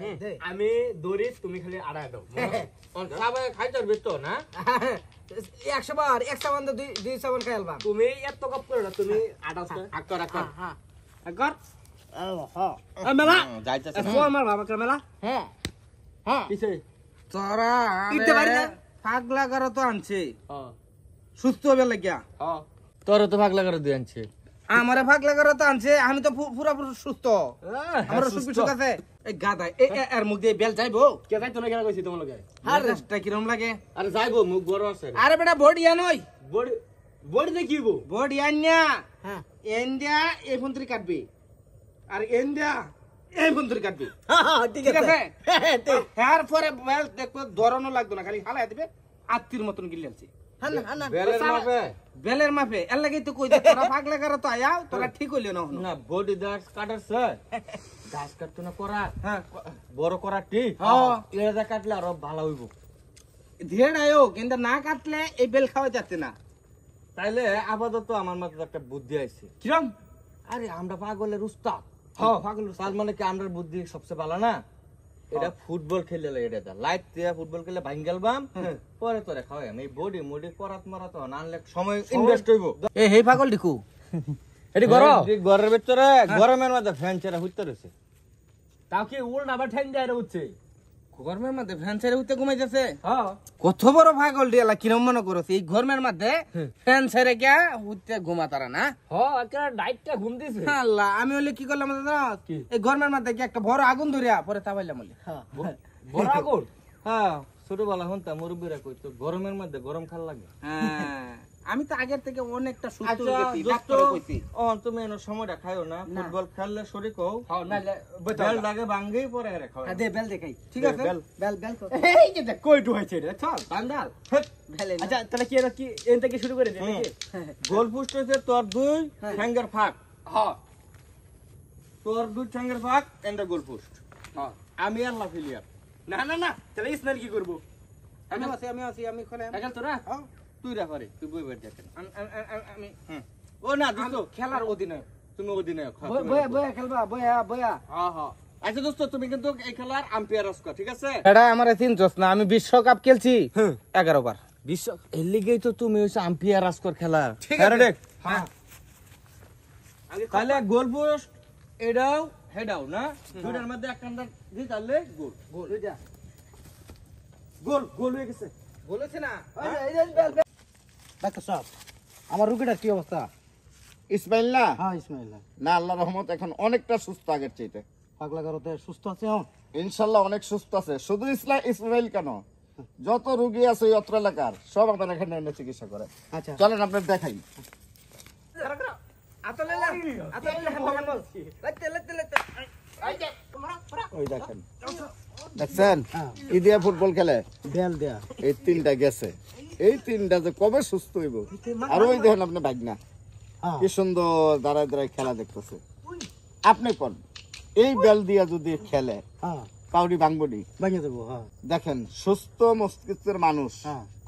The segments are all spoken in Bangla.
হ্যাঁ। আমি দৌড়ি তুমি খালি দাও না একশো বার দুই তুমি এত কপ হ্যাঁ। হ্যাঁ। না তুমি আনছে সুস্থ হবে লাগিয়া তোর তো ভাগলা করে দিয়ে আনছে আমারে ভাগ লাগার তো আনছে আমি তো সুস্থ আমার আছে এই গাদা এর মুখ দিয়ে বেল যাইবো কে যাইতো না কেন কইছি তোমার লগে আর রেস্টটা কিরম লাগে আরে যাইবো মুখ বড় আছে আরে বেটা বডি আন বডি বডি দে কিবো বডি হ্যাঁ এন্ডিয়া এই ফন্ত্রি কাটবি আর এন্ডিয়া এই বন্ধুর ঠিক আছে হ্যাঁ বেল দেখো ধরানো লাগতো না খালি হালাই দিবে আত্মীর মতন গিলে আছে বেলের মাপে এর লাগি তো কই দে তোরা তো আয়া তোরা হ্যাঁ। ঠিক না না বডি দাস কাটার স্যার দাস না করা হ্যাঁ বড় করা হ্যাঁ কাটলে আরো ভালো হইব আয়ো কিন্তু না কাটলে এই বেল খাওয়া যাচ্ছে না তাইলে আপাতত আমার মাথায় একটা বুদ্ধি আইছে কিরম আরে আমরা পাগলের উস্তাদ হ্যাঁ পাগলের তার মানে কি আমরা বুদ্ধি সবচেয়ে ভালো না এটা হ্যাঁ। ফুটবল খেললে এটা দা লাইট দিয়া ফুটবল খেললে ভাঙ্গাল হ্যাঁ। হ্যাঁ। পরে তোরে খাওয়াই আমি বডি মডি করাত মারাত নানলে সময় ইনভেস্ট হইব এ হেই পাগল ডিকু এটি গরম গরের ভিতরে গরমের মধ্যে ফ্যান চেরা হুইতে রয়েছে তাও কি উল্টা আবার ঠ্যাং উঠছে গরমের মধ্যে ফ্যান ছেড়ে উঠতে ঘুমাইতেছে হ্যাঁ। কত বড় পাগল ডিয়ালা কিরম মনে করো এই মধ্যে ফ্যান ছেড়ে উঠতে ঘুমা তারা না হ্যাঁ, ডাইটটা ঘুম দিছে হ্যাঁ আল্লাহ আমি হলে কি করলাম এই গরমের মধ্যে কি একটা বড় আগুন ধরিয়া পরে তাবাইলাম বলে বড় আগুন হ্যাঁ ছোটবেলা হন্তা মুরব্বীরা কইতো গরমের মধ্যে গরম খাল লাগে হ্যাঁ আমি তো আগের থেকে অনেকটা সুস্থ আচ্ছা, হয়ে গেছি ডাক্তার কইছি তুমি এনো সময়টা না ফুটবল খেললে শরীর কও না বেল লাগে ভাঙ্গেই পরে রে খাও হ্যাঁ, বেল দেখাই ঠিক আছে বেল বেল বেল এই যে দেখ কই রে চল বান্দাল আচ্ছা তাহলে কি এন থেকে শুরু করে দে নাকি হ্যাঁ। গোল পোস্ট হইছে তোর দুই হ্যাঁ। ফিঙ্গার ফাঁক হ্যাঁ তোর দুই ফিঙ্গার ফাঁক এন্ড গোল পোস্ট হ্যাঁ আমি আল্লাহ না না না তাহলে কি করব আমি আছি আমি আছি আমি খোলা তোরা হ্যাঁ তুই রেফারি তুই বই বের দেখেন আমি ও না দোস্ত খেলার অধিনায়ক তুমি অধিনায়ক হ্যাঁ, বয়া বয়া খেলবা বয়া বয়া হ্যাঁ, হ্যাঁ আচ্ছা দোস্ত তুমি কিন্তু এই খেলার আম্পায়ার আছো ঠিক আছে এটা আমার তিন জোস না আমি বিশ্বকাপ খেলছি এগারো বার বিশ্ব তো তুমি হইছো আসকর খেলা হ্যাঁ, তাহলে গোল পোস্ট এটাও হেডাও না দুইটার মধ্যে এক তাহলে গোল গোল গোল গোল হয়ে গেছে বলেছে না ডাক্তার সাহেব আমার রুগীটার কি অবস্থা হ্যাঁ না আল্লাহ রহমত এখন অনেকটা সুস্থ আগের চাইতে পাগলা সুস্থ আছে ইনশাল্লাহ অনেক সুস্থ আছে শুধু ইসমাইল কেন যত রুগী আছে অত্র এলাকার সব এখানে এনে চিকিৎসা করে আচ্ছা চলেন আপনার দেখাই আচ্ছা। দেখছেন ইদিয়া হ্যাঁ। ফুটবল খেলে দেয়া এই তিনটা গেছে এই তিনটা যে কবে সুস্থ হইব আর ওই দেখেন আপনি ভাগনা হ্যাঁ। কি সুন্দর দাঁড়ায় দাঁড়ায় খেলা দেখতেছে আপনি কোন এই বেল দিয়া যদি খেলে দেবো হ্যাঁ। হ্যাঁ। দেখেন সুস্থ মস্তিষ্কের মানুষ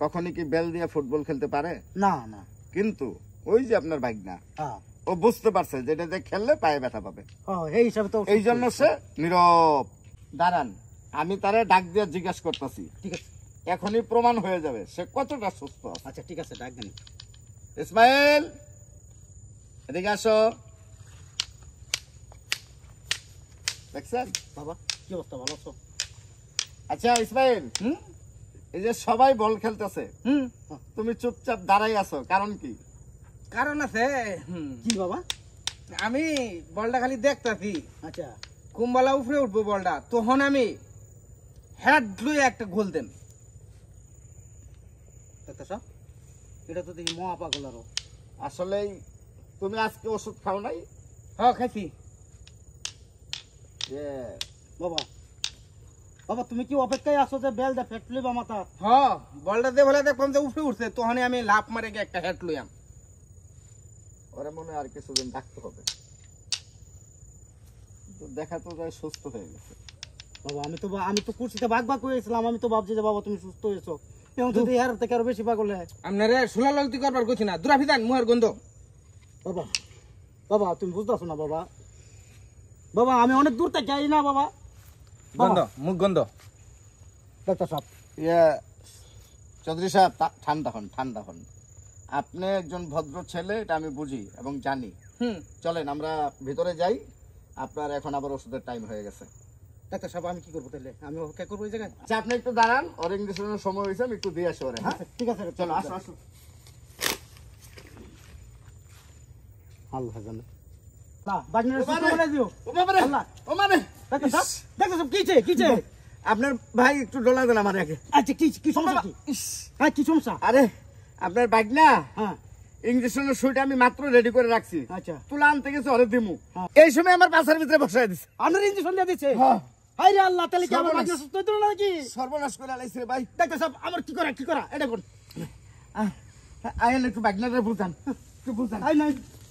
কখনই কি বেল দিয়া ফুটবল খেলতে পারে না না কিন্তু ওই যে আপনার ভাগনা ও বুঝতে পারছে যেটা যে খেললে পায়ে ব্যথা পাবে এই হিসাবে তো এই জন্য সে নীরব দাঁড়ান আমি তারে ডাক দিয়ে জিজ্ঞাসা করতেছি ঠিক আছে এখনই প্রমাণ হয়ে যাবে সে কতটা সুস্থ আচ্ছা ঠিক আছে ডাক ইসমাইল এদিকে আসো দেখছেন বাবা কি অবস্থা ভালো আছো আচ্ছা ইসমাইল হুম এই যে সবাই বল খেলতেছে হুম তুমি চুপচাপ দাঁড়াই আছো কারণ কি কারণ আছে কি বাবা আমি বলটা খালি দেখতাছি আচ্ছা কুম্বালা উপরে উঠবো বলটা তখন আমি হ্যাট লুই একটা গোল দেন লাগতেছে এটা তো দেখি মহা আসলে তুমি আজকে ওষুধ খাও নাই হ্যাঁ খাইছি বাবা বাবা তুমি কি অপেক্ষায় আসো যে বেল দে ফেট লইবা মাথা হ্যাঁ বলটা দে বলে দেখলাম যে উঠে উঠছে তখন আমি মারে গিয়ে একটা হেট লইয়াম ওরা মনে আর কিছুদিন ডাকতে হবে দেখা তো তাই সুস্থ হয়ে গেছে বাবা আমি তো আমি তো কুর্সিতে ভাগ ভাগ হয়েছিলাম আমি তো ভাবছি যে বাবা তুমি সুস্থ হয়েছো থেকে বেশি না গন্ধ বাবা বাবা তুমি না বাবা বাবা আমি অনেক দূর থেকে না বাবা গন্ধ মুখ ইয়ে, চৌধুরী ঠান্ডা ঠান্ডা আপনি একজন ভদ্র ছেলে এটা আমি বুঝি এবং জানি চলেন আমরা ভিতরে যাই আপনার এখন আবার ওষুধের টাইম হয়ে গেছে ডাক্তার সাহেব আমি কি করবো তাহলে আমি করবো এই জায়গায় আচ্ছা আপনি একটু দাঁড়ান ওর ইঞ্জেকশনের সময় হয়েছে আমি একটু দিয়ে আসি ওরে হ্যাঁ আচ্ছা, ঠিক আছে চলো আসো আসো আল্লাহ জানে আপনার ভাই একটু ডোলা দেন আমার আচ্ছা, কি কি সমস্যা হ্যাঁ আরে আপনার বাইক না হ্যাঁ সুইটা আমি মাত্র রেডি করে রাখছি আচ্ছা তুলা আনতে গেছে অরে দিমু হ্যাঁ। এই সময় আমার বাসার ভিতরে বসায় দিছে আপনার ইংলিশ দিচ্ছে হ্যাঁ হাই আল্লাহ তাহলে কি আমার মাঝে সুস্থ হইতো নাকি সর্বনাশ করে আলাইছে ভাই দেখো সব আমার কি করা কি করা এটা কর আয় একটু বাগনারে ভুলতাম একটু ভুলতাম আয় না